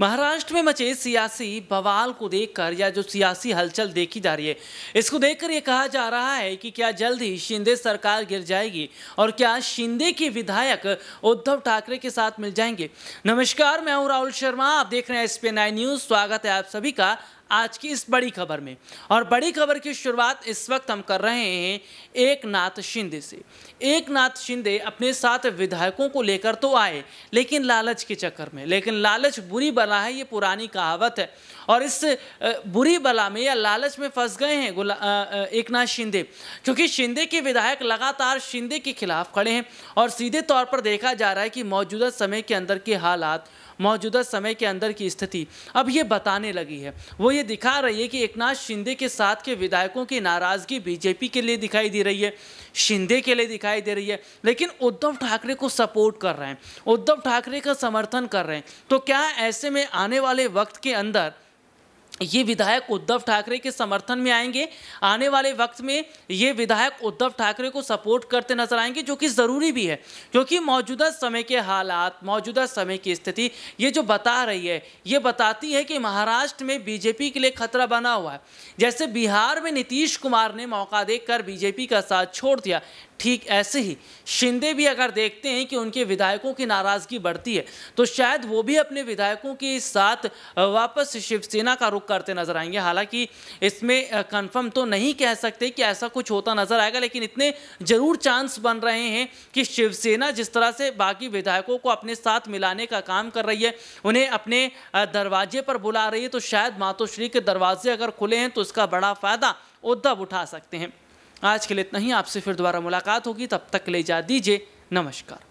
महाराष्ट्र में मचे सियासी बवाल को देखकर या जो सियासी हलचल देखी जा रही है इसको देखकर ये कहा जा रहा है कि क्या जल्द ही शिंदे सरकार गिर जाएगी और क्या शिंदे के विधायक उद्धव ठाकरे के साथ मिल जाएंगे नमस्कार मैं हूँ राहुल शर्मा आप देख रहे हैं एस पी न्यूज़ स्वागत है आप सभी का आज की इस बड़ी खबर में और बड़ी खबर की शुरुआत इस वक्त हम कर रहे हैं एक नाथ शिंदे से एक नाथ शिंदे अपने साथ विधायकों को लेकर तो आए लेकिन लालच के चक्कर में लेकिन लालच बुरी बला है ये पुरानी कहावत है और इस बुरी बला में या लालच में फंस गए हैं गुला एक नाथ शिंदे क्योंकि शिंदे के विधायक लगातार शिंदे के खिलाफ खड़े हैं और सीधे तौर पर देखा जा रहा है कि मौजूदा समय के अंदर के हालात मौजूदा समय के अंदर की स्थिति अब ये बताने लगी है वो ये दिखा रही है कि एकनाथ शिंदे के साथ के विधायकों की नाराज़गी बीजेपी के लिए दिखाई दे रही है शिंदे के लिए दिखाई दे रही है लेकिन उद्धव ठाकरे को सपोर्ट कर रहे हैं उद्धव ठाकरे का समर्थन कर रहे हैं तो क्या ऐसे में आने वाले वक्त के अंदर ये विधायक उद्धव ठाकरे के समर्थन में आएंगे आने वाले वक्त में ये विधायक उद्धव ठाकरे को सपोर्ट करते नजर आएंगे जो कि ज़रूरी भी है क्योंकि मौजूदा समय के हालात मौजूदा समय की स्थिति ये जो बता रही है ये बताती है कि महाराष्ट्र में बीजेपी के लिए खतरा बना हुआ है जैसे बिहार में नीतीश कुमार ने मौका देखकर बीजेपी का साथ छोड़ दिया ठीक ऐसे ही शिंदे भी अगर देखते हैं कि उनके विधायकों की नाराज़गी बढ़ती है तो शायद वो भी अपने विधायकों के साथ वापस शिवसेना का रुख करते नजर आएंगे हालांकि इसमें कंफर्म तो नहीं कह सकते कि ऐसा कुछ होता नजर आएगा लेकिन इतने जरूर चांस बन रहे हैं कि शिवसेना जिस तरह से बाकी विधायकों को अपने साथ मिलाने का काम कर रही है उन्हें अपने दरवाजे पर बुला रही है तो शायद मातोश्री के दरवाजे अगर खुले हैं तो इसका बड़ा फ़ायदा उद्धव उठा सकते हैं आज के लिए इतना ही आपसे फिर दोबारा मुलाकात होगी तब तक ले जा दीजिए नमस्कार